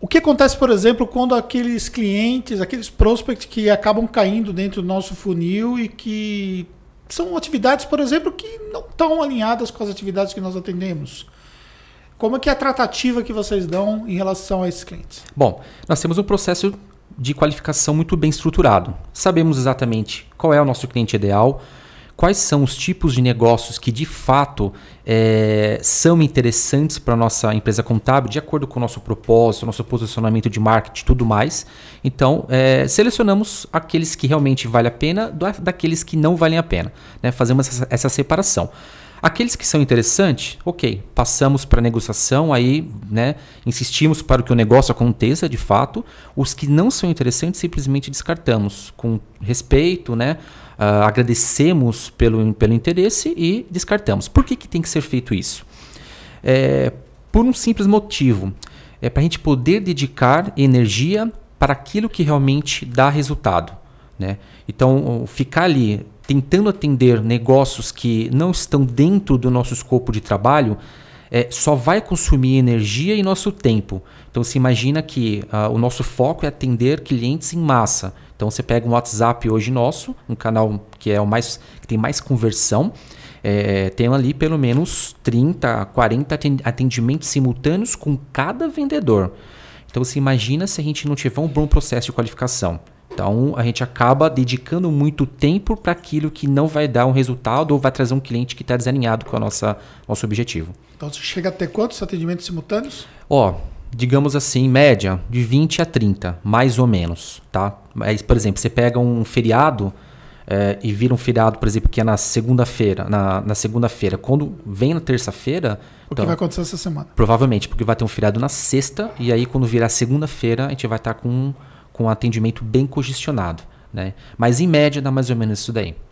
O que acontece, por exemplo, quando aqueles clientes, aqueles prospects que acabam caindo dentro do nosso funil e que são atividades, por exemplo, que não estão alinhadas com as atividades que nós atendemos? Como é que é a tratativa que vocês dão em relação a esses clientes? Bom, nós temos um processo de qualificação muito bem estruturado. Sabemos exatamente qual é o nosso cliente ideal, quais são os tipos de negócios que de fato é, são interessantes para a nossa empresa contábil, de acordo com o nosso propósito, nosso posicionamento de marketing tudo mais. Então, é, selecionamos aqueles que realmente vale a pena daqueles que não valem a pena. Né? Fazemos essa, essa separação. Aqueles que são interessantes, ok, passamos para negociação, aí né, insistimos para que o negócio aconteça de fato. Os que não são interessantes, simplesmente descartamos com respeito, né? Uh, agradecemos pelo, pelo interesse e descartamos. Por que, que tem que ser feito isso? É, por um simples motivo. É para a gente poder dedicar energia para aquilo que realmente dá resultado. Né? Então, ficar ali tentando atender negócios que não estão dentro do nosso escopo de trabalho, é, só vai consumir energia e nosso tempo. Então se imagina que uh, o nosso foco é atender clientes em massa. Então você pega um WhatsApp hoje nosso, um canal que é o mais que tem mais conversão, é, tem ali pelo menos 30, 40 atendimentos simultâneos com cada vendedor. Então você imagina se a gente não tiver um bom processo de qualificação. Então a gente acaba dedicando muito tempo para aquilo que não vai dar um resultado ou vai trazer um cliente que está desalinhado com o nosso objetivo. Então você chega a ter quantos atendimentos simultâneos? Ó, digamos assim, média de 20 a 30, mais ou menos. Tá? Mas, por exemplo, você pega um feriado é, e vira um feriado, por exemplo, que é na segunda-feira, na, na segunda-feira, quando vem na terça-feira. O então, que vai acontecer essa semana? Provavelmente, porque vai ter um feriado na sexta, e aí quando virar segunda-feira, a gente vai estar tá com com atendimento bem congestionado. Né? Mas em média dá mais ou menos isso daí.